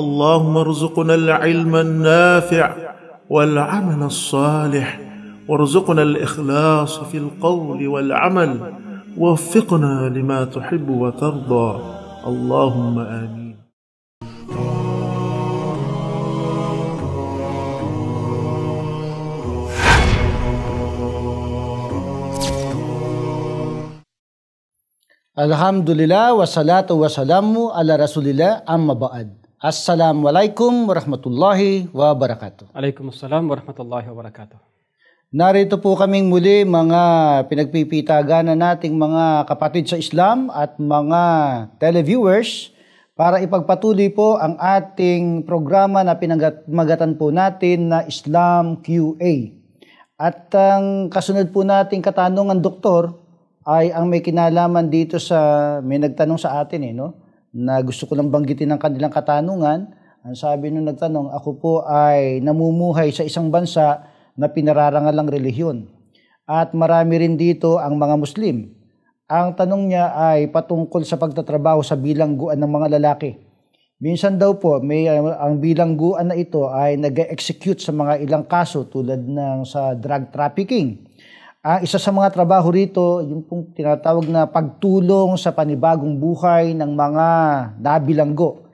اللهم ارزقنا العلم النافع والعمل الصالح وارزقنا الاخلاص في القول والعمل ووفقنا لما تحب وترضى اللهم امين Alhamdulillah والسلام على ala Rasulillah amma بعد Assalamualaikum warahmatullahi wabarakatuh. Waalaikumsalam warahmatullahi wabarakatuh. Narito po kaming muli mga pinagpipitaganan nating mga kapatid sa Islam at mga televiewers para ipagpatuloy po ang ating programa na pinagmagatan po natin na Islam QA. At ang kasunod po nating katanungan, Doktor, ay ang may kinalaman dito sa, may nagtanong sa atin eh, no? na gusto ko lang banggitin ang kanilang katanungan. Ang sabi nung nagtanong, ako po ay namumuhay sa isang bansa na pinararangal ang relihiyon. At marami rin dito ang mga Muslim. Ang tanong niya ay patungkol sa pagtatrabaho sa bilangguan ng mga lalaki. Minsan daw po, may uh, ang bilangguan na ito ay nag-execute sa mga ilang kaso tulad ng sa drug trafficking Ah, isa sa mga trabaho rito, yung pong tinatawag na pagtulong sa panibagong buhay ng mga nabilanggo.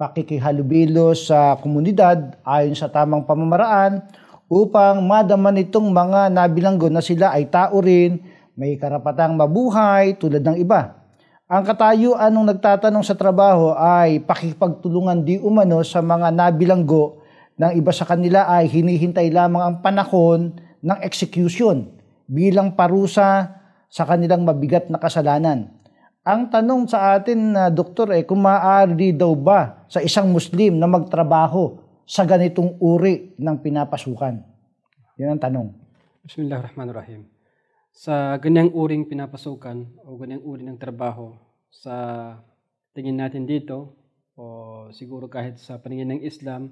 Pakikihalubilo sa komunidad ayon sa tamang pamamaraan upang madaman itong mga nabilanggo na sila ay tao rin, may karapatang mabuhay tulad ng iba. Ang katayuan ng nagtatanong sa trabaho ay pakipagtulungan di umano sa mga nabilanggo ng iba sa kanila ay hinihintay lamang ang panahon ng execution bilang parusa sa kanilang mabigat na kasalanan. Ang tanong sa atin na uh, doktor eh, kung maaari daw ba sa isang Muslim na magtrabaho sa ganitong uri ng pinapasukan? Yan ang tanong. Bismillahirrahmanirrahim. Sa ganyang uring pinapasukan o ganyang uri ng trabaho, sa tingin natin dito, o siguro kahit sa paningin ng Islam,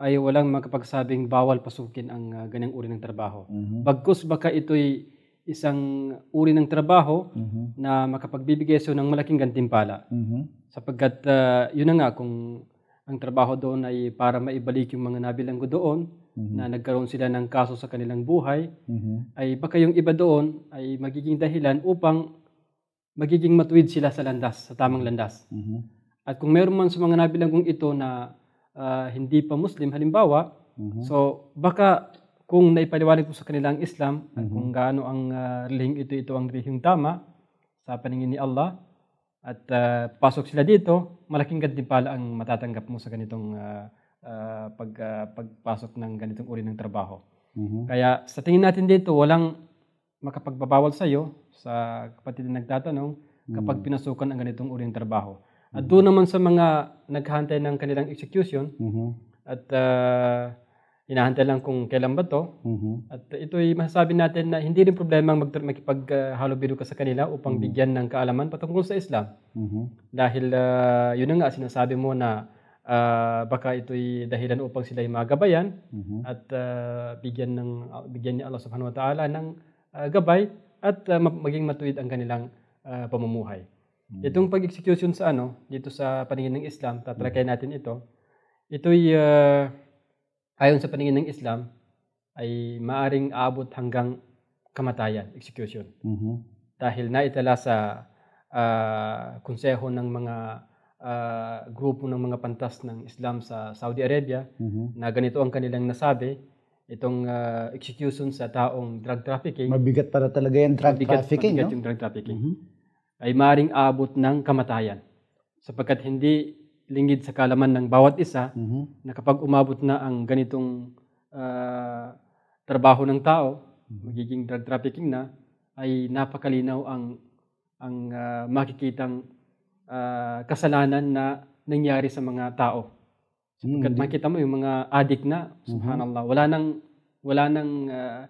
ay walang makapagsabing bawal pasukin ang uh, ganyang uri ng trabaho. Mm-hmm. Bagkus baka ito'y isang uri ng trabaho mm-hmm. na makapagbibigay sa ng malaking gantimpala. Mm-hmm. Sapagkat uh, yun na nga kung ang trabaho doon ay para maibalik yung mga nabilanggo doon mm-hmm. na nagkaroon sila ng kaso sa kanilang buhay, mm-hmm. ay baka yung iba doon ay magiging dahilan upang magiging matuwid sila sa landas, sa tamang landas. Mm-hmm. At kung meron man sa mga nabilanggong ito na uh, hindi pa Muslim halimbawa, mm-hmm. so baka kung naipaliwanag ko sa kanila ang Islam mm-hmm. at mhm. kung gaano ang uh, ah, relihiyong ito ito ang relihiyong tama sa paningin ni Allah at uh, pasok sila dito, malaking gantimpala ang matatanggap mo sa ganitong uh, uh, pag uh, pagpasok ng ganitong uri ng trabaho. Mm-hmm. Kaya sa tingin natin dito, walang makapagbabawal sa iyo sa kapatid na nagtatanong kapag mhm. pinasukan ang ganitong uri ng trabaho. At doon naman sa mga naghahantay ng kanilang execution mm-hmm. at uh, hinahantay lang kung kailan ba to. Mm-hmm. At ito'y masasabi natin na hindi rin problema mag- makipaghalubiro ka sa kanila upang mm-hmm. bigyan ng kaalaman patungkol sa Islam. Mm-hmm. Dahil uh, yun nga sinasabi mo na uh, baka ito'y dahilan upang sila'y magabayan mm-hmm. at uh, bigyan ng bigyan ni Allah Subhanahu wa Ta'ala ng uh, gabay at uh, maging matuwid ang kanilang uh, pamumuhay. Mm. Itong pag-execution sa ano, dito sa paningin ng Islam, tatrakay mm. natin ito. Ito'y uh, ayon sa paningin ng Islam ay maaring abot hanggang kamatayan, execution. Mm-hmm. Dahil naitala sa uh, konseho ng mga uh, grupo ng mga pantas ng Islam sa Saudi Arabia mm-hmm. na ganito ang kanilang nasabi, itong uh, execution sa taong drug trafficking. Mabigat pala talaga yung drug mabigat, trafficking, mabigat no? yung drug trafficking. Mm-hmm ay maring abot ng kamatayan. Sapagkat hindi lingid sa kalaman ng bawat isa mm-hmm. na kapag umabot na ang ganitong uh, trabaho ng tao, mm-hmm. magiging drug trafficking na, ay napakalinaw ang ang uh, makikitang uh, kasalanan na nangyari sa mga tao. Hmm, Sapagkat mm-hmm. makita mo yung mga addict na, mhm. subhanallah, wala nang wala nang uh,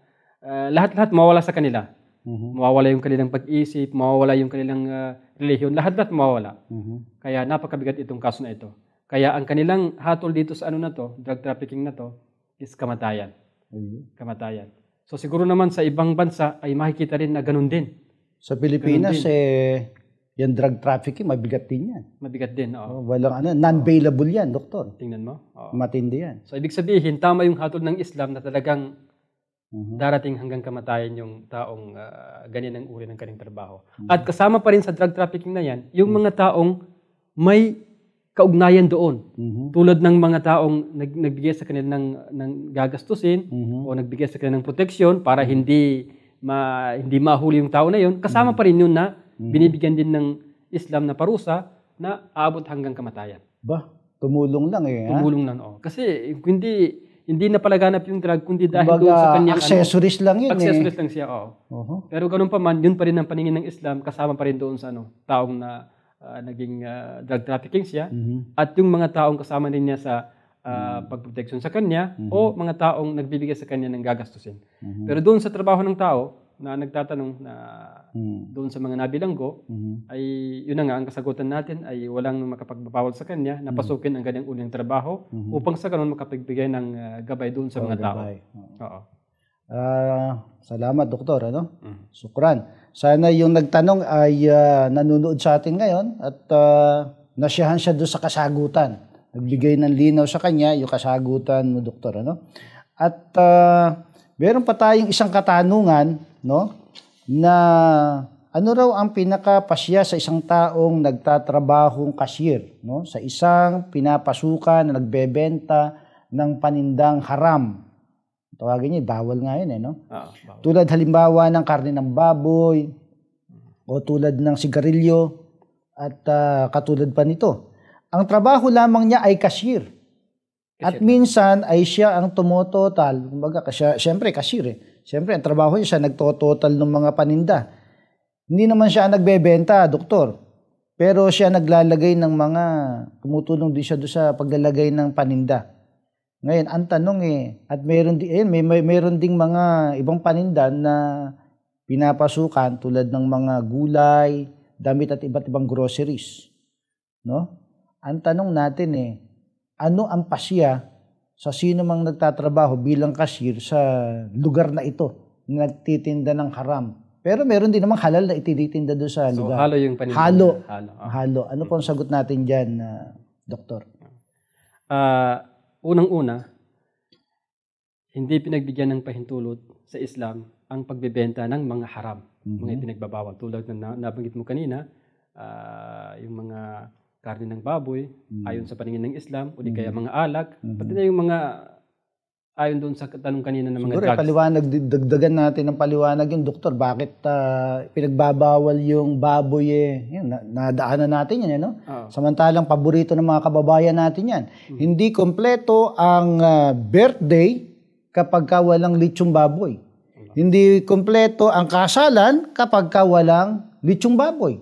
uh, lahat-lahat mawala sa kanila. Mm-hmm. Mawawala yung kanilang pag-isip, mawawala yung kanilang uh, relihiyon, lahat-lahat mawawala. Mm-hmm. Kaya napakabigat itong kaso na ito. Kaya ang kanilang hatol dito sa ano na to, drug trafficking na to, is kamatayan. Mm-hmm. Kamatayan. So siguro naman sa ibang bansa ay makikita rin na ganun din. Sa Pilipinas, eh, yung drug trafficking, mabigat din yan. Mabigat din, oo. Oh, walang ano, non-bailable yan, doktor. Tingnan mo. Oo. Matindi yan. So, ibig sabihin, tama yung hatol ng Islam na talagang Mm-hmm. Darating hanggang kamatayan yung taong uh, ganyan ang uri ng kanyang trabaho. Mm-hmm. At kasama pa rin sa drug trafficking na yan, yung mm-hmm. mga taong may kaugnayan doon. Mm-hmm. Tulad ng mga taong nag, nagbigay sa kanila ng, ng gagastusin mm-hmm. o nagbigay sa kanila ng proteksyon para mm-hmm. hindi ma, hindi mahuli yung tao na yon Kasama mm-hmm. pa rin yun na mm-hmm. binibigyan din ng Islam na parusa na aabot hanggang kamatayan. Ba, tumulong lang eh. Ha? Tumulong lang, oo. Kasi hindi hindi na palaganap yung drug, kundi dahil Baga, doon sa kanya. Ano, accessories ano, lang yun accessories eh. lang siya, oo. Uh-huh. Pero ganun pa man, yun pa rin ang paningin ng Islam, kasama pa rin doon sa ano, taong na uh, naging uh, drug trafficking siya. Mm-hmm. At yung mga taong kasama din niya sa uh, pagproteksyon sa kanya mm-hmm. o mga taong nagbibigay sa kanya ng gagastusin. Mm-hmm. Pero doon sa trabaho ng tao, na nagtatanong na mm. doon sa mga nabilanggo mm-hmm. ay yun na nga ang kasagutan natin ay walang makapagbabawal sa kanya na pasukin mm-hmm. ang kanyang unang trabaho mm-hmm. upang sa ganun makapagbigay ng uh, gabay doon sa oh, mga gabay. tao. Oo. Oo. Uh, salamat doktor ano? Mm-hmm. Sukran. Sana yung nagtanong ay uh, nanonood sa atin ngayon at uh, nasiyahan siya doon sa kasagutan. Nagbigay ng linaw sa kanya yung kasagutan mo doktor ano? At uh, meron pa tayong isang katanungan no? Na ano raw ang pinakapasya sa isang taong nagtatrabahong cashier, no? Sa isang pinapasukan na nagbebenta ng panindang haram. Tawagin niya, bawal nga yun eh, no? Ah, Tulad halimbawa ng karne ng baboy o tulad ng sigarilyo at uh, katulad pa nito. Ang trabaho lamang niya ay cashier. At minsan ay siya ang tumototal, kumbaga, siya, siyempre cashier eh Siyempre, ang trabaho niya siya nagtototal ng mga paninda. Hindi naman siya nagbebenta, doktor. Pero siya naglalagay ng mga, tumutulong din siya doon sa paglalagay ng paninda. Ngayon, ang tanong eh, at meron, di, ayun, may, may, meron ding mga ibang paninda na pinapasukan tulad ng mga gulay, damit at iba't ibang groceries. No? Ang tanong natin eh, ano ang pasya sa sino mang nagtatrabaho bilang cashier sa lugar na ito, nagtitinda ng haram. Pero meron din namang halal na ititinda doon sa lugar. So, halo yung paninda. Halo. Halo. Ah. halo. Ano po ang sagot natin dyan, uh, Doktor? Uh, Unang-una, hindi pinagbigyan ng pahintulot sa Islam ang pagbebenta ng mga haram, mm-hmm. mga ipinagbabawal. Tulad na nabanggit mo kanina, uh, yung mga karne ng baboy, mm. ayon sa paningin ng Islam, o di kaya hmm. mga alak mm. pati na yung mga ayon doon sa tanong kanina ng mga Siguro, eh, drugs. paliwanag, dagdagan natin ng paliwanag yung doktor, bakit uh, pinagbabawal yung baboy eh. Yun, nadaanan natin yan, ano? Oh. Samantalang paborito ng mga kababayan natin yan. Mm. Hindi kompleto ang uh, birthday kapag ka walang litsong baboy. Hindi kompleto ang kasalan kapag ka walang litsong baboy.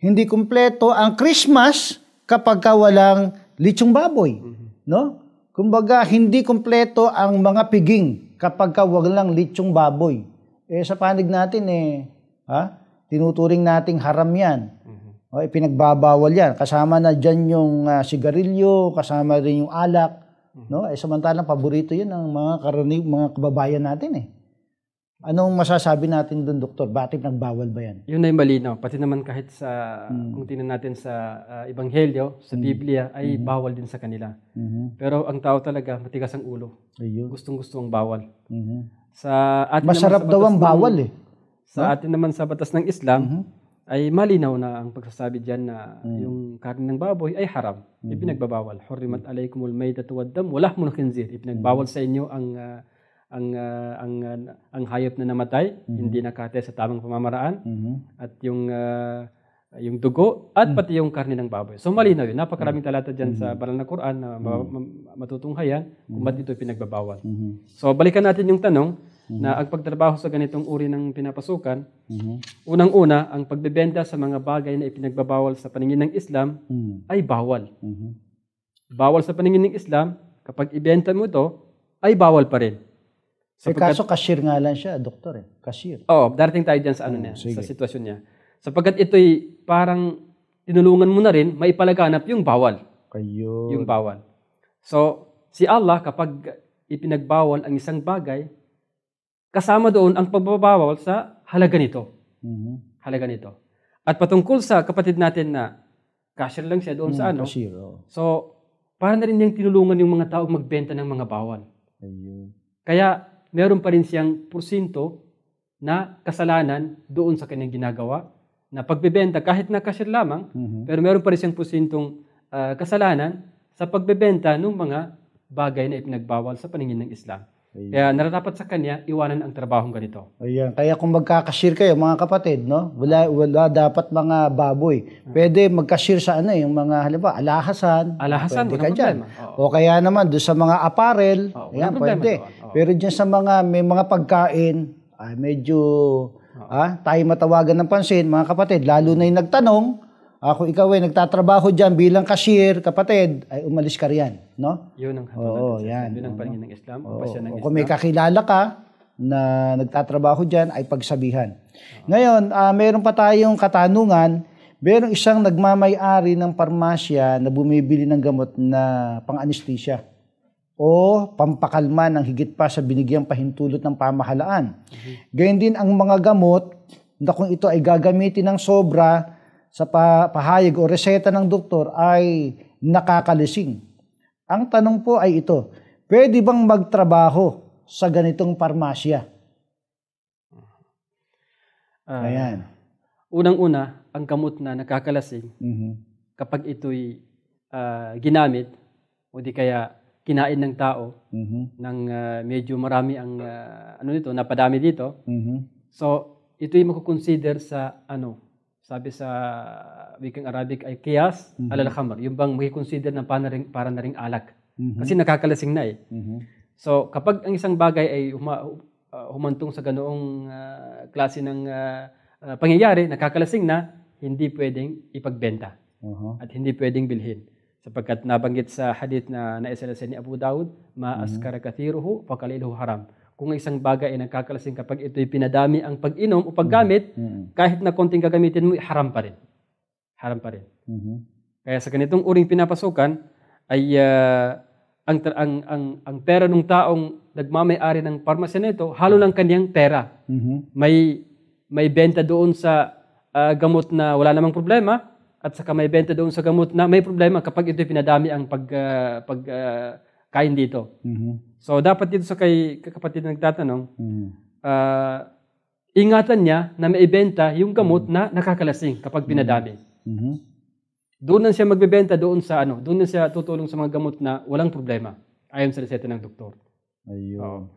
Hindi kompleto ang Christmas kapag ka walang litsong baboy. No? Kumbaga, hindi kumpleto ang mga piging kapag ka walang litsong baboy. Eh, sa panig natin, eh, ha? tinuturing nating haram yan. Mhm. O, ipinagbabawal yan. Kasama na dyan yung uh, sigarilyo, kasama rin yung alak. Mhm. No? Eh, samantalang paborito yan ng mga, karani, mga kababayan natin. Eh. Anong masasabi natin doon, Doktor? Bakit nagbawal ba yan? Yun ay malinaw. Pati naman kahit sa, mm. kung tinan natin sa uh, Ebanghelyo, sa mm. Biblia, ay mm-hmm. bawal din sa kanila. Mm-hmm. Pero ang tao talaga, matigas ang ulo. Ayun. Gustong-gusto ang bawal. Mm-hmm. Sa atin Masarap naman, sa daw ang bawal ng, eh. Sa huh? atin naman sa batas ng Islam, mm-hmm. ay malinaw na ang pagsasabi dyan na mm. yung karne ng baboy ay haram. Mm-hmm. Ipinagbabawal. Hurrimat alaykumul maydatu wad dam, walah munkinzir. Ipinagbawal mm-hmm. sa inyo ang... Uh, ang uh, ang uh, ang hayop na namatay mm-hmm. hindi nakate sa tamang pamamaraan mm-hmm. at yung uh, yung dugo at mm-hmm. pati yung karne ng baboy. So malinaw yun. Napakaraming mhm. talata diyan mm-hmm. sa mhm. banal na Quran na mm-hmm. matutunghayan kung mhm. bakit ito pinagbabawal. Mm-hmm. So balikan natin yung tanong mm-hmm. na ang pagtrabaho sa ganitong uri ng pinapasukan, mm-hmm. unang-una ang pagbebenta sa mga bagay na ipinagbabawal sa paningin ng Islam mm-hmm. ay bawal. Mm-hmm. Bawal sa paningin ng Islam kapag ibenta mo to ay bawal pa rin. Sa eh, kaso cashier nga lang siya, doktor eh. Cashier. Oo, oh, darating tayo dyan sa ano oh, niya, sige. sa sitwasyon niya. Sapagkat ito'y parang tinulungan mo na rin, maipalaganap yung bawal. Kayo. Yung bawal. So, si Allah kapag ipinagbawal ang isang bagay, kasama doon ang pagbabawal sa halaga nito. Mm-hmm. Halaga nito. At patungkol sa kapatid natin na cashier lang siya doon mm, sa ano. Cashier, oh. So, para na rin niyang tinulungan yung mga tao magbenta ng mga bawal. Ayun. Kaya, meron pa rin siyang porsinto na kasalanan doon sa kanyang ginagawa na pagbebenta kahit na cashier lamang, mm-hmm. pero meron pa rin siyang prosentong uh, ah, kasalanan sa pagbebenta ng mga bagay na ipinagbawal sa paningin ng Islam. Ayan. Kaya nararapat sa kanya, iwanan ang trabahong ganito. Ayan. Kaya kung magkakashare kayo, mga kapatid, no? wala, wala dapat mga baboy. Ah. Pwede magkashare sa ano, yung mga halimbawa, alahasan. Alahasan, pwede ka dyan. Oo. O kaya naman, doon sa mga apparel, Oo, ayan, pwede. Pero dyan sa mga, may mga pagkain, ay medyo ah, tayo matawagan ng pansin, mga kapatid, lalo na yung nagtanong, ako ikaw ay eh, nagtatrabaho diyan bilang cashier, kapatid, ay umalis ka riyan, no? 'Yun ang hatulan. Oo, yan. Yun ang paningin ng Islam, Oo. ng Islam. O kung may kakilala ka na nagtatrabaho diyan ay pagsabihan. Uh-huh. Ngayon, uh, ah, mayroon pa tayong katanungan. Mayroong isang nagmamay-ari ng parmasya na bumibili ng gamot na pang-anesthesia o pampakalma ng higit pa sa binigyang pahintulot ng pamahalaan. Mm-hmm. Gayun din ang mga gamot na kung ito ay gagamitin ng sobra, sa pahayag o reseta ng doktor ay nakakalising. Ang tanong po ay ito, pwede bang magtrabaho sa ganitong parmasya? Uh, Ayan. Unang-una, ang gamot na nakakalasing, mm-hmm. kapag ito'y uh, ginamit o di kaya kinain ng tao mm-hmm. ng uh, medyo marami ang uh, ano nito, napadami dito. Mm-hmm. So, ito'y makukonsider sa ano, sabi sa wikang Arabic ay kiyas mm-hmm. alal khamr, yung bang consider na para na ring, para na ring alak. Mm-hmm. Kasi nakakalasing na eh. Mm-hmm. So kapag ang isang bagay ay huma, uh, humantong sa ganoong uh, klase ng uh, uh, pangyayari, nakakalasing na, hindi pwedeng ipagbenta uh-huh. at hindi pwedeng bilhin. Sapagkat nabanggit sa hadith na naisalasin ni Abu Dawud, ma mhm. askara kathiruhu, fakaliluhu haram kung isang bagay ay nagkakalasing kapag ito'y pinadami ang pag-inom o paggamit, mm-hmm. kahit na konting gagamitin mo, haram pa rin. Haram pa rin. Mm-hmm. Kaya sa ganitong uring pinapasukan, ay uh, ang, ang, ang, ang pera ng taong nagmamay-ari ng parmasya nito, halo ng kanyang pera. Mm-hmm. May, may benta doon sa uh, gamot na wala namang problema, at saka may benta doon sa gamot na may problema kapag ito'y pinadami ang pag, uh, pag uh, kain dito. Mm-hmm. So dapat dito sa kay kapatid na nagtatanong, mm-hmm. uh, ingatan niya na maibenta yung gamot mm-hmm. na nakakalasing kapag mm-hmm. pinadami. Mm-hmm. Doon lang siya magbebenta doon sa ano, doon lang siya tutulong sa mga gamot na walang problema ayon sa reseta ng doktor. Ayun.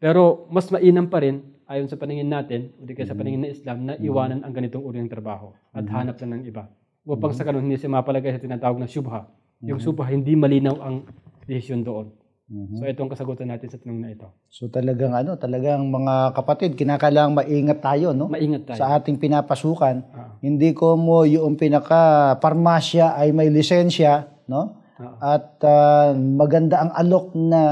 Pero mas mainam pa rin ayon sa paningin natin o di kaya sa mm-hmm. paningin ng Islam na mm-hmm. iwanan ang ganitong uri ng trabaho at hanap lang ng iba. Upang sa kanon hindi siya mapalagay sa tinatawag na syubha. Yung syubha hindi malinaw ang decision doon. Mm-hmm. So itong kasagutan natin sa tanong na ito. So talagang ano, talagang mga kapatid, kinakailangan maingat tayo, no? Maingat tayo. Sa ating pinapasukan. Ah. Hindi ko mo yung pinaka parmasya ay may lisensya, no? Ah. At uh, maganda ang alok na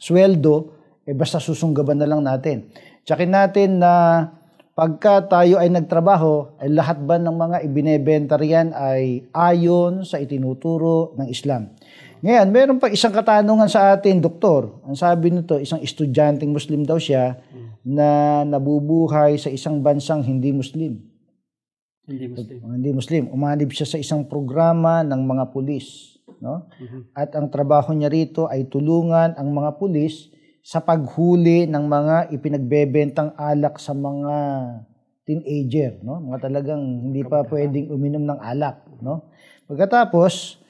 sweldo, eh basta susunggaban na lang natin. Tsakin natin na pagka tayo ay nagtrabaho, ay lahat ba ng mga ibinebenta riyan ay ayon sa itinuturo ng Islam. Ngayon, meron pa isang katanungan sa atin, doktor. Ang sabi nito, isang estudyanteng Muslim daw siya hmm. na nabubuhay sa isang bansang hindi Muslim. Hindi Muslim. hindi Muslim. Umanib siya sa isang programa ng mga pulis. No? Mm-hmm. At ang trabaho niya rito ay tulungan ang mga pulis sa paghuli ng mga ipinagbebentang alak sa mga teenager, no? Mga talagang hindi pa pwedeng uminom ng alak, no? Pagkatapos,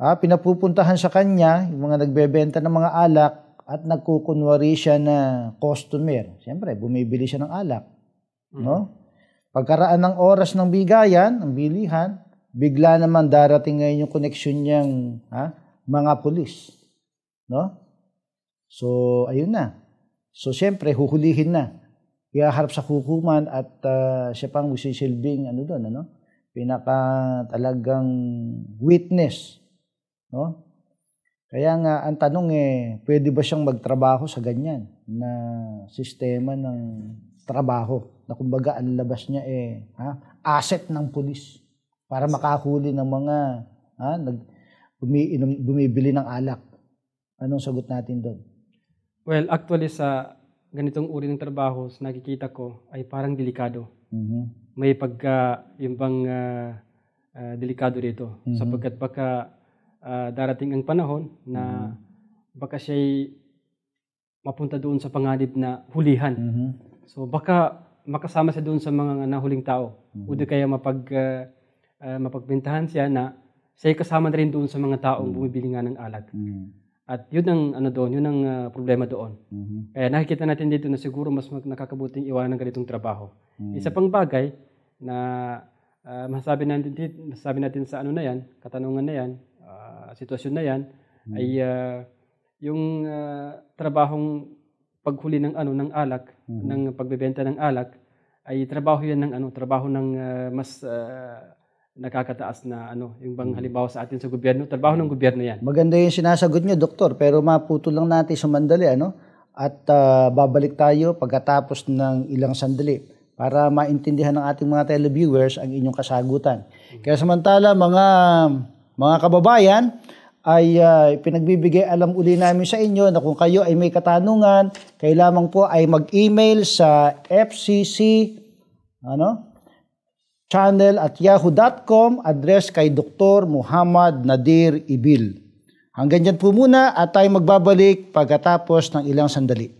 ah, pinapupuntahan sa kanya yung mga nagbebenta ng mga alak at nagkukunwari siya na customer. Siyempre, bumibili siya ng alak. Mm. No? Pagkaraan ng oras ng bigayan, ng bilihan, bigla naman darating ngayon yung connection niyang ha, mga pulis. No? So, ayun na. So, siyempre, huhulihin na. Iaharap sa hukuman at uh, siya pang gusisilbing ano doon, ano? Pinaka talagang witness No? Kaya nga, ang tanong eh, pwede ba siyang magtrabaho sa ganyan na sistema ng trabaho? Na kumbaga, ang labas niya eh, ha? asset ng pulis para makahuli ng mga ha? Nag, umiinom, bumibili ng alak. Anong sagot natin doon? Well, actually sa ganitong uri ng trabaho, nakikita ko ay parang delikado. Mm-hmm. May pagka, yung bang uh, uh, delikado dito. Mm-hmm. Sapagkat baka uh, darating ang panahon na mm-hmm. baka siya'y mapunta doon sa panganib na hulihan. Mm-hmm. So baka makasama siya doon sa mga nahuling tao. Mm-hmm. O kaya mapag, uh, ah, uh, ah, mapagbentahan siya na siya kasama na rin doon sa mga taong mm-hmm. bumibili nga ng alag. Mm-hmm. At yun ang ano doon, yun ang uh, problema doon. Mm-hmm. Kaya nakikita natin dito na siguro mas nakakabuting iwanan ng ganitong trabaho. Mm-hmm. Isa pang bagay na uh, masabi natin masasabi natin sa ano na yan, katanungan na yan, uh, sitwasyon na yan hmm. ay uh, yung uh, trabahong paghuli ng ano ng alak, hmm. ng pagbebenta ng alak ay trabaho 'yan ng ano, trabaho ng uh, mas uh, nakakataas na ano, yung bang hmm. halimbawa sa atin sa gobyerno, trabaho ng gobyerno 'yan. Maganda 'yung sinasagot niyo, doktor, pero maputol lang natin sa mandali ano at uh, babalik tayo pagkatapos ng ilang sandali para maintindihan ng ating mga televiewers ang inyong kasagutan. Hmm. Kaya samantala mga mga kababayan, ay uh, pinagbibigay alam uli namin sa inyo na kung kayo ay may katanungan, kayo lamang po ay mag-email sa FCC ano, channel at yahoo.com address kay Dr. Muhammad Nadir Ibil. Hanggang dyan po muna at tayo magbabalik pagkatapos ng ilang sandali.